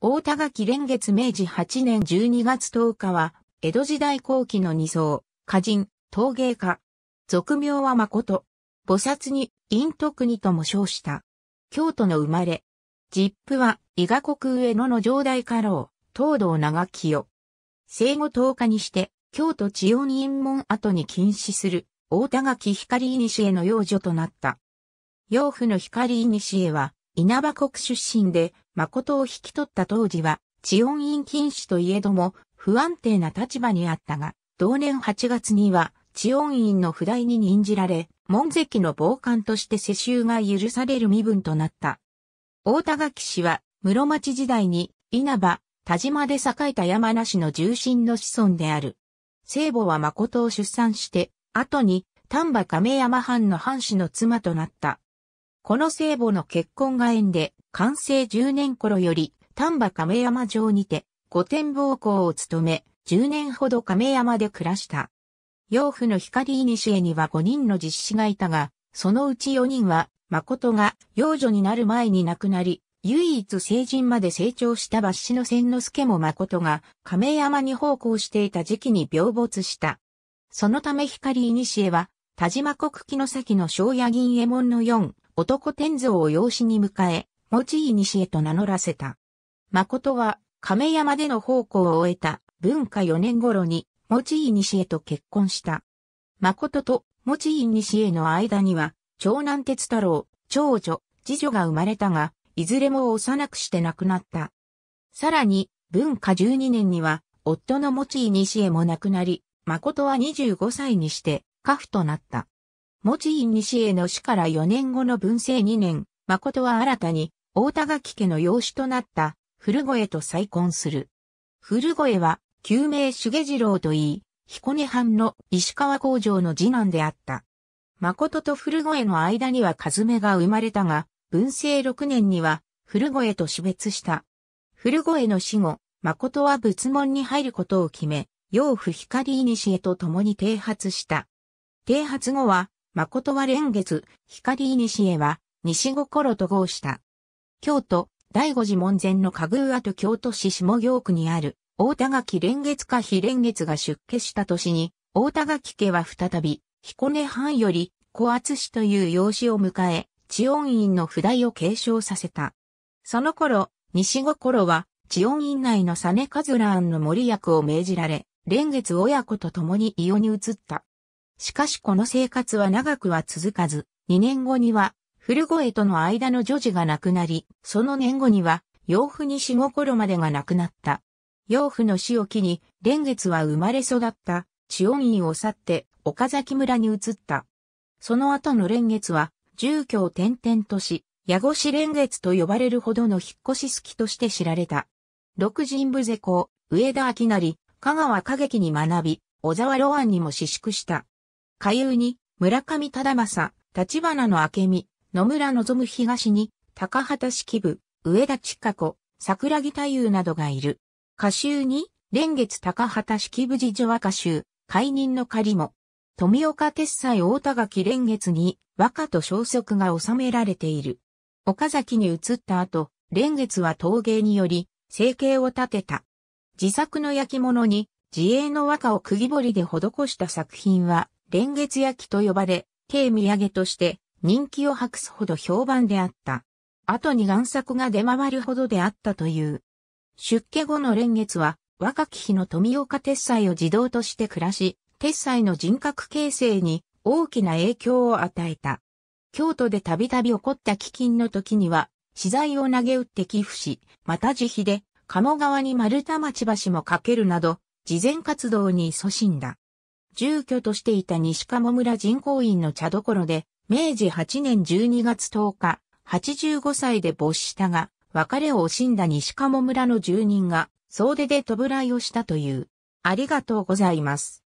大田垣連月明治8年12月10日は、江戸時代後期の二層、歌人、陶芸家。俗名は誠。菩薩に、陰徳にとも称した。京都の生まれ。実父は、伊賀国上野の上代家老、東道長清。生後10日にして、京都千代に陰門後に禁止する、大田垣光への養女となった。養父の光古は、稲葉国出身で、誠を引き取った当時は、地安院禁止といえども、不安定な立場にあったが、同年8月には、地安院の不代に任じられ、門跡の傍観として世襲が許される身分となった。大田垣氏は、室町時代に、稲葉、田島で栄えた山梨の重臣の子孫である。聖母は誠を出産して、後に、丹波亀山藩の藩士の妻となった。この聖母の結婚が縁で、完成10年頃より、丹波亀山城にて、御殿奉公を務め、10年ほど亀山で暮らした。養父の光古には5人の実子がいたが、そのうち4人は、誠が幼女になる前に亡くなり、唯一成人まで成長した抜子の千之助も誠が亀山に奉公していた時期に病没した。そのため光えは、田島国木の先の昭屋銀右衛門の4、男天蔵を養子に迎え、持ち西へと名乗らせた。誠は、亀山での奉公を終えた文化4年頃に、持ち西へと結婚した。誠と持ち西への間には、長男鉄太郎、長女、次女が生まれたが、いずれも幼くして亡くなった。さらに、文化12年には、夫の持ち西へも亡くなり、誠は25歳にして、家父となった。持院西への死から4年後の文政2年、誠は新たに、大田垣家の養子となった、古越と再婚する。古越は、救命重次郎といい、彦根藩の石川工場の次男であった。誠と古越の間には和目が生まれたが、文政6年には、古越と死別した。古越の死後、誠は仏門に入ることを決め、養父光西へと共に剃髪した。剃髪後は、誠は連月、光西へは、西心と号した。京都、第五次門前の家具跡京都市下京区にある、大田垣連月か非連月が出家した年に、大田垣家は再び、彦根藩より、小厚氏という養子を迎え、地温院の不代を継承させた。その頃、西心は、地温院内のサネカズラーンの森役を命じられ、連月親子と共に伊予に移った。しかしこの生活は長くは続かず、2年後には、古越との間の女児が亡くなり、その年後には、養父に死後頃までが亡くなった。養父の死を機に、蓮月は生まれ育った、千恩院を去って、岡崎村に移った。その後の蓮月は、住居を転々とし、矢越蓮月と呼ばれるほどの引っ越し好きとして知られた。六人部世公、上田明成、香川歌劇に学び、小沢露庵にも私縮した。下遊に、村上忠政、立花の明美、野村望東に、高畑式部、上田千佳子、桜木太夫などがいる。歌集に、連月高畑式部次女和歌集、解任の仮も、富岡鉄斎大田垣連月に和歌と消息が収められている。岡崎に移った後、連月は陶芸により、生計を立てた。自作の焼き物に自営の和歌を釘彫りで施した作品は、蓮月焼きと呼ばれ、軽土産として人気を博すほど評判であった。後に贋作が出回るほどであったという。出家後の蓮月は、若き日の富岡鉄斎を児童として暮らし、鉄斎の人格形成に大きな影響を与えた。京都でたびたび起こった飢饉の時には、資材を投げ打って寄付し、また自費で、鴨川に丸太町橋も架けるなど、事前活動に勤しんだ。住居としていた西鴨村人工院の茶どころで、明治8年12月10日、85歳で没したが、別れを惜しんだ西鴨村の住人が、総出で弔いをしたという。ありがとうございます。